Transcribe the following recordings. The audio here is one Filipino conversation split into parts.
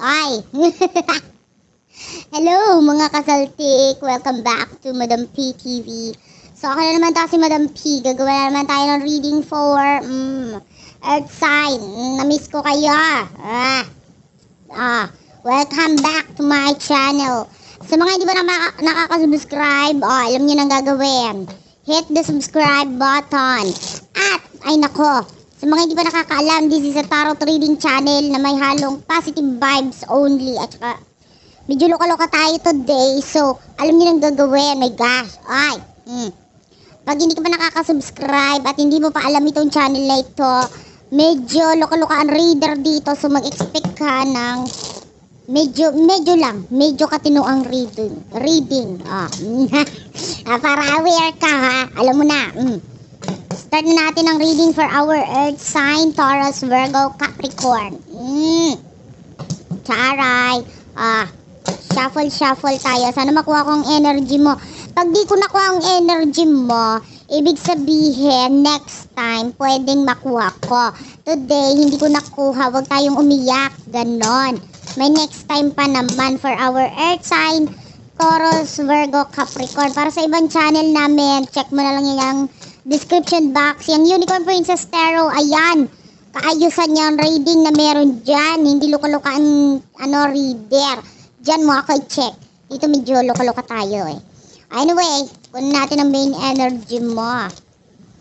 Ay! Hello mga kasaltik! Welcome back to Madam P TV. So ako na naman tayo si Madam P. Gagawa na naman tayo ng reading for mm, Earth Sign. Mm, na-miss ko kayo. Ah. ah. Welcome back to my channel. Sa mga hindi pa nakaka-subscribe, oh, alam niyo nang gagawin. Hit the subscribe button. At, ay nako, sa mga hindi pa nakakaalam, this is a tarot reading channel na may halong positive vibes only. At saka, medyo loka-loka tayo today. So, alam niyo nang gagawin. My gosh. Ay. Mm. Pag hindi ka pa nakaka-subscribe at hindi mo pa alam itong channel na ito, medyo loka-loka ang reader dito. So, mag-expect ka ng medyo medyo lang medyo katino ang reading reading Ah. Mm. ah para aware ka ha alam mo na mm. Start na natin ang reading for our Earth sign, Taurus, Virgo, Capricorn. Mm. Charay. Ah, shuffle, shuffle tayo. Sana makuha kong energy mo. Pag di ko nakuha ang energy mo, ibig sabihin, next time, pwedeng makuha ko. Today, hindi ko nakuha. Huwag tayong umiyak. Ganon. May next time pa naman for our Earth sign, Taurus, Virgo, Capricorn. Para sa ibang channel namin, check mo na lang yung description box. Yung Unicorn Princess Tarot, ayan. Kaayusan niya ang reading na meron dyan. Hindi ang ano, reader. Dyan mo ako i-check. Dito medyo lukaluka tayo eh. Anyway, kunin natin ang main energy mo.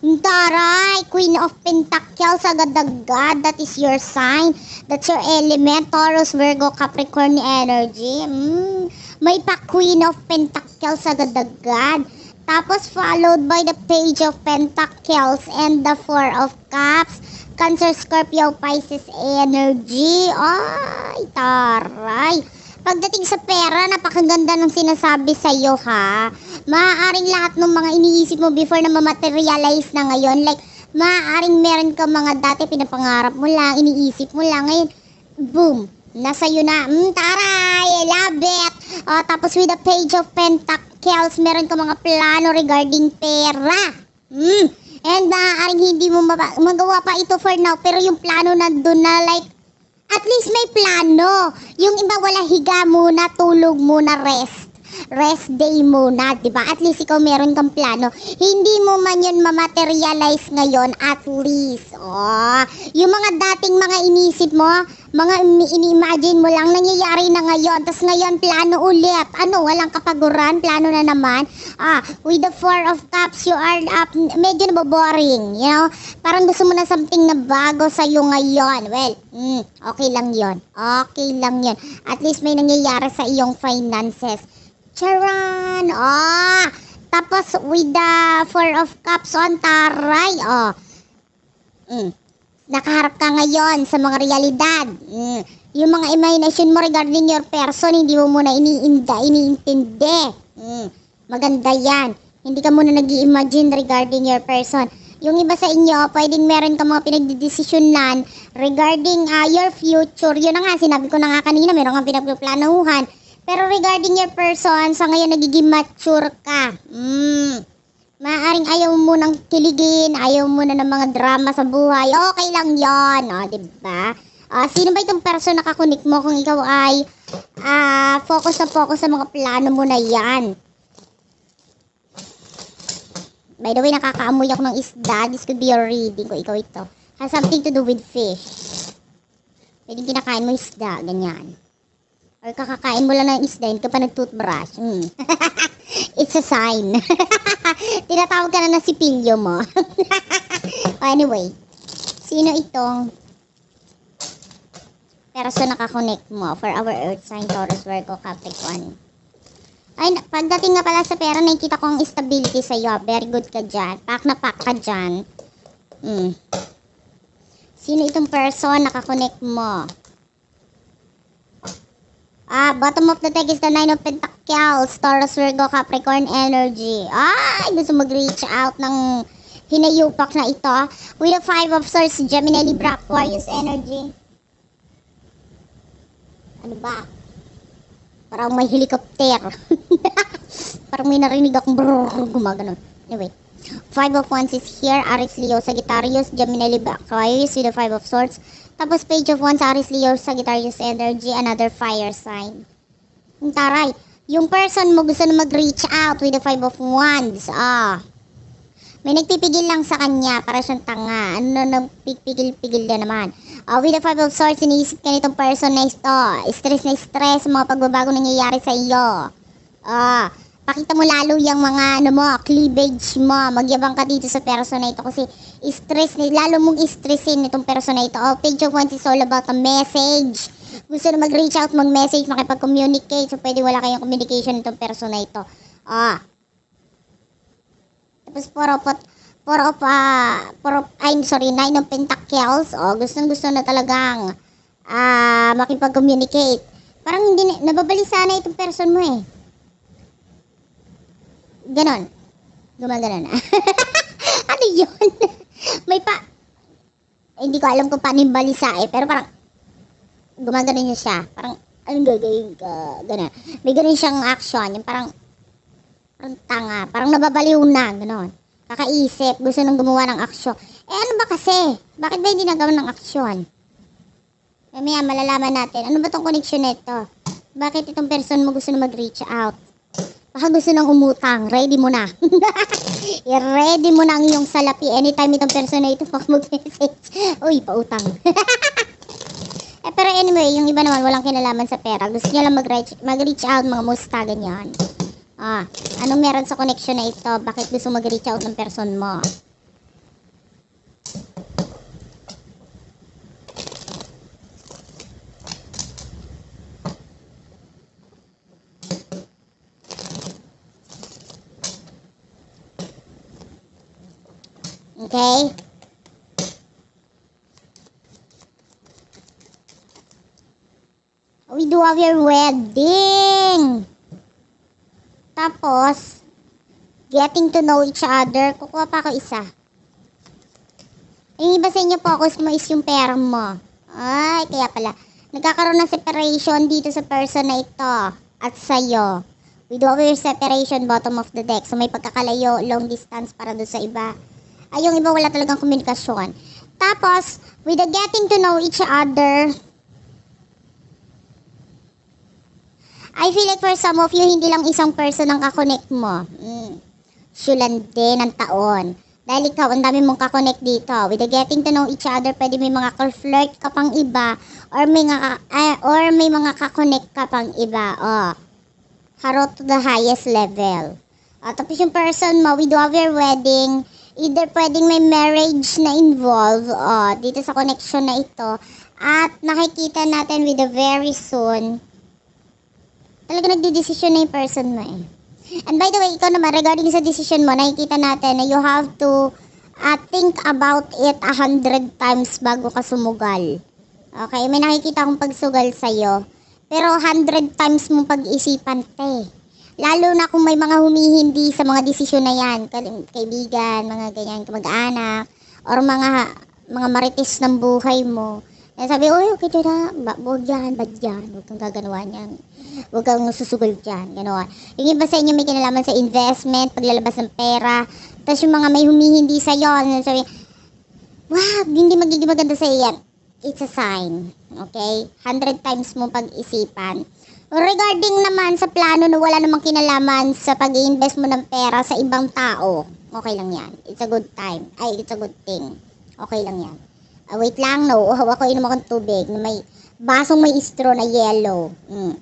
Taray! Queen of Pentacles, agad-agad. That is your sign. That's your element. Taurus, Virgo, Capricorn energy. Mm, may pa Queen of Pentacles, agad-agad. Tapos followed by the Page of Pentacles and the Four of Cups. Cancer, Scorpio, Pisces, Energy. Ay, taray. Pagdating sa pera, napakaganda ng sinasabi sa iyo ha. Maaaring lahat ng mga iniisip mo before na ma-materialize na ngayon. Like, maaaring meron ka mga dati pinapangarap mo lang, iniisip mo lang. Ngayon, boom, nasa iyo na. Mm, taray, love it. O, tapos with the Page of Pentacles Kels, meron ka mga plano regarding pera. Mm. And maaaring uh, hindi mo magawa pa ito for now, pero yung plano nandun na like, at least may plano. Yung iba wala higa muna, tulog muna, rest rest day muna, di ba? At least ikaw meron kang plano. Hindi mo man yun mamaterialize ngayon at least. Oh, yung mga dating mga inisip mo, mga ini-imagine mo lang nangyayari na ngayon. Tapos ngayon, plano ulit. Ano, walang kapaguran, plano na naman. Ah, with the four of cups, you are up, medyo naboboring, you know? Parang gusto mo na something na bago sa'yo ngayon. Well, mm, okay lang yon Okay lang yon At least may nangyayari sa iyong finances Charon! Oh! Tapos with the Four of Cups on Taray, oh. Mm. Nakaharap ka ngayon sa mga realidad. Mm. Yung mga imagination mo regarding your person, hindi mo muna iniinda, iniintindi. Mm. Maganda yan. Hindi ka muna nag imagine regarding your person. Yung iba sa inyo, pwedeng meron ka mga pinagdidesisyonan regarding uh, your future. Yun na nga, sinabi ko na nga kanina, meron kang pinagplanuhan pero regarding your person, sa ngayon nagiging mature ka. Mm. Maaring ayaw mo nang kiligin, ayaw mo na ng mga drama sa buhay. Okay lang yon o, oh, di ba? Uh, ah, sino ba itong person na kakunik mo kung ikaw ay uh, focus na focus sa mga plano mo na yan? By the way, nakakaamoy ako ng isda. This could be your reading ko. Ikaw ito. Has something to do with fish. Pwede kinakain mo isda. Ganyan. Or kakakain mo lang ng isda, hindi ka pa nag-toothbrush. Mm. It's a sign. Tinatawag ka na ng sipilyo mo. Oh, anyway, sino itong person nakakonect mo for our Earth sign, Taurus, Virgo, Capricorn? Ay, pagdating nga pala sa pera, nakikita ko ang stability sa iyo. Ah. Very good ka dyan. Pak na pak ka dyan. Mm. Sino itong person nakakonect mo? Ah, bottom of the deck is the Nine of Pentacles, Taurus, Virgo, Capricorn energy. Ay, gusto mag-reach out ng hinayupak na ito. Ah. With the Five of Swords, Gemini, Libra, Aquarius energy. Ano ba? Parang may helicopter. Parang may narinig akong brrrr, gumaganon. Anyway. Five of Wands is here, Aries, Leo, Sagittarius, Gemini, Libra, Aquarius with the Five of Swords, tapos page of wands, Aries, Leo, Sagittarius energy, another fire sign. Ang taray. Yung person mo gusto na mag-reach out with the five of wands. Ah. May nagpipigil lang sa kanya para siyang tanga. Ano na pipigil pigil na naman. Uh, with the five of swords, iniisip ka nitong person na ito. Stress na stress, mga pagbabago nangyayari sa iyo. Ah. Uh, Pakita mo lalo yung mga ano mo, cleavage mo. Magyabang ka dito sa person na ito kasi stress ni lalo mong stressin itong person na ito. Oh, page of one is all about a message. Gusto na mag-reach out, mag-message, makipag-communicate. So, pwede wala kayong communication itong person na ito. Ah. Oh. Tapos, puro pot, puro of, uh, ah, puro, I'm sorry, nine of pentacles. Oh, gustong gusto na talagang ah, uh, makipag-communicate. Parang hindi, nababalisa na itong person mo eh ganon. Gumagana na. ano yun? May pa... Eh, hindi ko alam kung paano yung balisa eh, pero parang Gumagana niya siya. Parang, anong gagawin ka? Ganun. May ganun siyang action. Yung parang, parang tanga. Parang nababaliw na. Ganon. Kakaisip. Gusto nang gumawa ng action. Eh, ano ba kasi? Bakit ba hindi nagawa ng action? Mamaya malalaman natin. Ano ba tong connection nito? Bakit itong person mo gusto na mag-reach out? Baka gusto nang umutang. Ready mo na. I-ready mo na ang iyong salapi. Anytime itong person na ito, fuck mo message Uy, pautang. eh, pero anyway, yung iba naman walang kinalaman sa pera. Gusto niya lang mag-reach, mag-reach out mga musta, ganyan. Ah, anong meron sa connection na ito? Bakit gusto mag-reach out ng person mo? okay? We do have your wedding. Tapos, getting to know each other. Kukuha pa ako isa. Yung iba sa inyo focus mo is yung pera mo. Ay, kaya pala. Nagkakaroon ng separation dito sa person na ito at sa'yo. We do have your separation bottom of the deck. So may pagkakalayo, long distance para doon sa iba. Ay, yung iba wala talagang komunikasyon. Tapos, with the getting to know each other, I feel like for some of you, hindi lang isang person ang kakonect mo. Mm. Syulan din ang taon. Dahil ikaw, ang dami mong kakonect dito. With the getting to know each other, pwede may mga ka-flirt ka pang iba or may, nga, uh, or may mga kakonect ka pang iba. Oh. Haro to the highest level. Uh, tapos yung person mo, with your wedding, either pwedeng may marriage na involved uh, oh, dito sa connection na ito at nakikita natin with the very soon talaga nagdidesisyon na yung person mo eh. And by the way, ikaw naman, regarding sa decision mo, nakikita natin na you have to uh, think about it a hundred times bago ka sumugal. Okay, may nakikita akong pagsugal sa'yo. Pero hundred times mong pag-isipan, te. Lalo na kung may mga humihindi sa mga desisyon na yan, kaibigan, mga ganyan, kamag-anak, or mga mga marites ng buhay mo. Eh, sabi, uy, okay na, ba, huwag yan, bad yan, huwag kang gaganawa niyan. Huwag kang susugal dyan, gano'n. Yung iba sa inyo may kinalaman sa investment, paglalabas ng pera, tapos yung mga may humihindi sa'yo, ano, sabi, wow, hindi magiging maganda sa iyan. It's a sign, okay? 100 times mo pag-isipan Regarding naman sa plano na wala namang kinalaman sa pag invest mo ng pera sa ibang tao, okay lang yan. It's a good time. Ay, it's a good thing. Okay lang yan. Uh, wait lang, no. Uhaw ko, inom akong tubig. May basong may straw na yellow. Mm.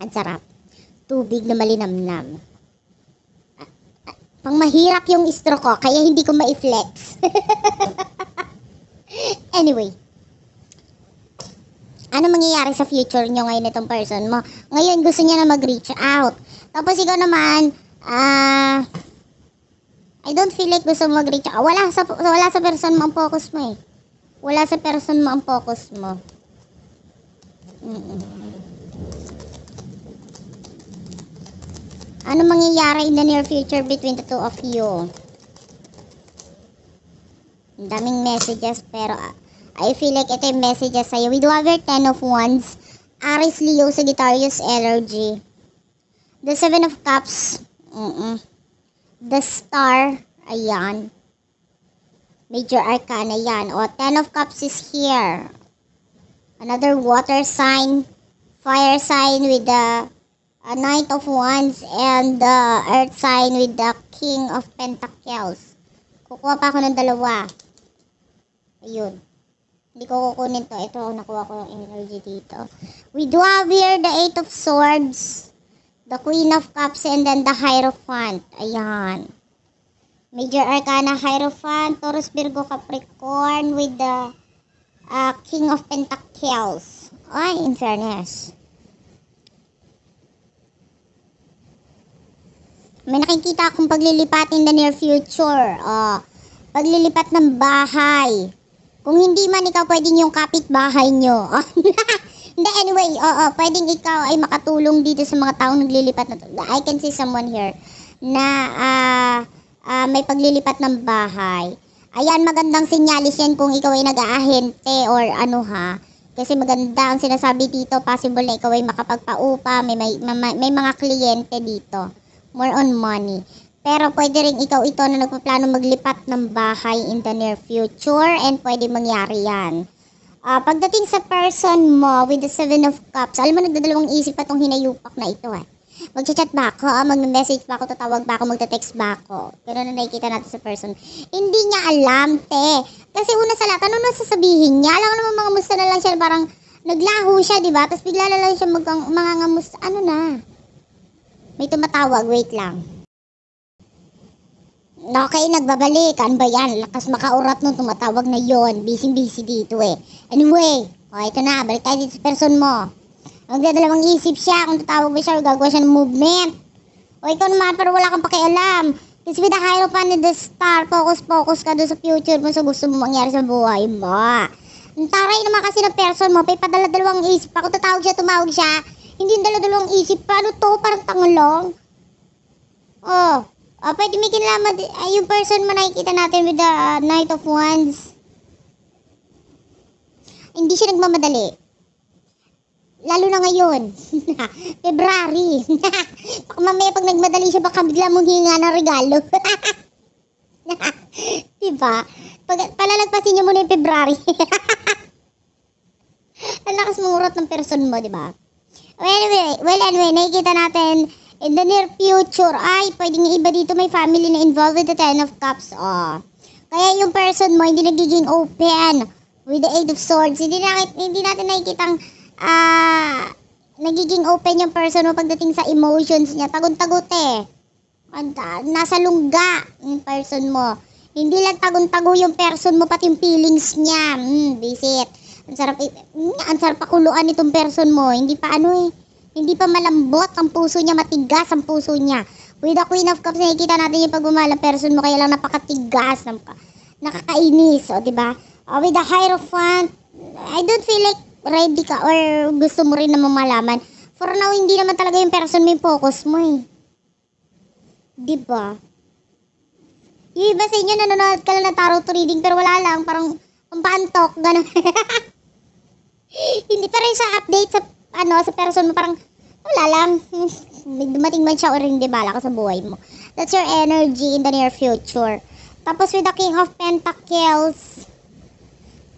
Ang sarap. Tubig na malinamnam. Ah, ah pang mahirap yung straw ko, kaya hindi ko ma-flex. anyway, ano mangyayari sa future nyo ngayon itong person mo. Ngayon, gusto niya na mag-reach out. Tapos ikaw naman, ah, uh, I don't feel like gusto mo mag-reach out. Wala sa, wala sa person mo ang focus mo eh. Wala sa person mo ang focus mo. mm Ano mangyayari in the near future between the two of you? Ang daming messages pero I feel like ito yung messages sa'yo. With over 10 of Wands, Aris Leo Sagittarius energy. The Seven of Cups, mm The Star, ayan. Major Arcana, yan. O, Ten of Cups is here. Another water sign, fire sign with the a uh, Knight of Wands and the Earth sign with the King of Pentacles. Kukuha pa ako ng dalawa. Ayun. Hindi ko kukunin to. Ito, nakuha ko yung energy dito. We do have here the Eight of Swords, the Queen of Cups, and then the Hierophant. Ayan. Major Arcana, Hierophant, Taurus, Virgo, Capricorn, with the uh, King of Pentacles. Ay, in fairness. May nakikita akong paglilipat in the near future. Uh, paglilipat ng bahay. Kung hindi man ikaw pwedeng yung kapitbahay nyo. Hindi, anyway, oo, pwedeng ikaw ay makatulong dito sa mga taong naglilipat na I can see someone here na uh, uh, may paglilipat ng bahay. Ayan, magandang sinyalis yan kung ikaw ay nag-aahente or ano ha. Kasi maganda ang sinasabi dito, possible na ikaw ay makapagpaupa, may, may, may, may mga kliyente dito. More on money. Pero pwede rin ikaw ito na nagpaplano maglipat ng bahay in the near future and pwede mangyari yan. Uh, pagdating sa person mo with the seven of cups, alam mo nagdadalawang isip pa tong hinayupak na ito eh. Magchat-chat ba ako? Ah, Magme-message ba ako? Tatawag ba ako? Magte-text ba ako? Ganun na nakikita natin sa person. Hindi niya alam, te. Kasi una sa lahat, ano na sasabihin niya? Alam ko naman mga musta na lang siya. Parang naglaho siya, di ba? Tapos bigla na lang siya mag- mga ngamusta. Ano na? May tumatawag. Wait lang. Okay, nagbabalik. Ano ba yan? Lakas makaurat nung tumatawag na yon. Busy-busy dito eh. Anyway, o oh, ito na. Balik tayo dito sa person mo. Magdadalawang isip siya kung tatawag ba siya o gagawa siya ng movement. O oh, ikaw naman, pero wala kang pakialam. Kasi with the higher pan and the star, focus-focus ka doon sa future mo sa gusto mo mangyari sa buhay mo. Ang taray naman kasi ng person mo, may padala-dalawang isip pa. Kung tatawag siya, tumawag siya. Hindi yung dalawang isip pa. Ano to? Parang tangalong. Oh, Uh, pwede may kinalaman uh, yung person mo nakikita natin with the uh, Knight of Wands. Hindi siya nagmamadali. Lalo na ngayon. February. baka mamaya pag nagmadali siya, baka bigla mong hinga ng regalo. diba? Pag, palalagpasin niyo muna yung February. Ang lakas mong urot ng person mo, diba? Well, anyway, well, anyway, nakikita natin in the near future, ay, pwedeng iba dito may family na involved with the Ten of Cups. Oh. Kaya yung person mo hindi nagiging open with the Eight of Swords. Hindi, na, hindi natin nakikitang ah, uh, nagiging open yung person mo pagdating sa emotions niya. Tagon-tagot eh. Nasa lungga yung person mo. Hindi lang tagon-tago yung person mo, pati yung feelings niya. Hmm, visit. Ang sarap, mm, ang sarap pakuluan itong person mo. Hindi pa ano eh hindi pa malambot ang puso niya, matigas ang puso niya. With the Queen of Cups, nakikita natin yung pagmamahal ng person mo, kaya lang napakatigas, nakakainis, o, oh, di ba? Uh, oh, with the Hierophant, I don't feel like ready ka or gusto mo rin na malaman. For now, hindi naman talaga yung person mo focus mo eh. Di ba? Yung iba sa inyo, nanonood ka lang ng tarot reading, pero wala lang, parang pampantok, ganun. hindi pa rin siya update sa ano, sa person mo, parang, wala lang, dumating man siya or hindi, bala ka sa buhay mo. That's your energy in the near future. Tapos with the King of Pentacles,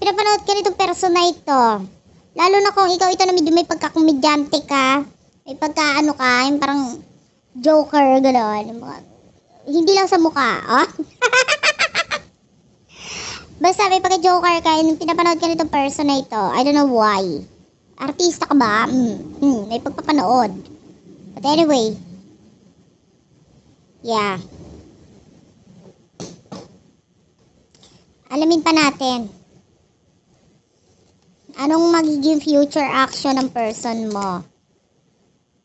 pinapanood ka nitong person na ito. Lalo na kung ikaw ito na medyo may pagkakomedyante ka, may pagka ano ka, yung parang joker, gano'n. Hindi lang sa mukha, oh. Basta may pagka-joker ka, yung pinapanood ka nitong person na ito, I don't know why. Artista ka ba? Mm, mm, may pagpapanood. But anyway, yeah. Alamin pa natin. Anong magiging future action ng person mo?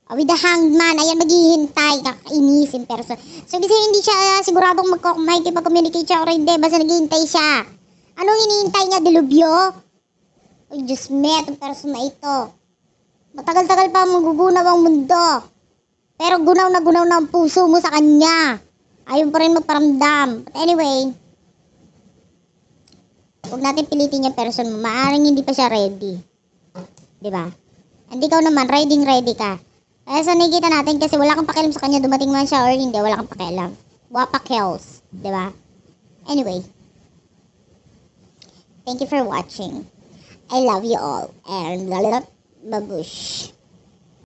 Uh, with the hangman, ayan, maghihintay, kakainis yung person. So, ibig hindi siya uh, siguradong magkikipag-communicate siya or hindi, basta naghihintay siya. Anong hinihintay niya, dilubyo? O Diyos me, itong na ito. Matagal-tagal pa magugunaw ang mundo. Pero gunaw na gunaw na ang puso mo sa kanya. Ayaw pa rin magparamdam. But anyway, huwag natin pilitin yung person mo. Maaring hindi pa siya ready. Di ba? Hindi ka naman, ready ready ka. Kaya sa nakikita natin kasi wala kang pakialam sa kanya dumating man siya or hindi, wala kang pakialam. Wapak health, 'di ba? Anyway. Thank you for watching. I love you all and babush.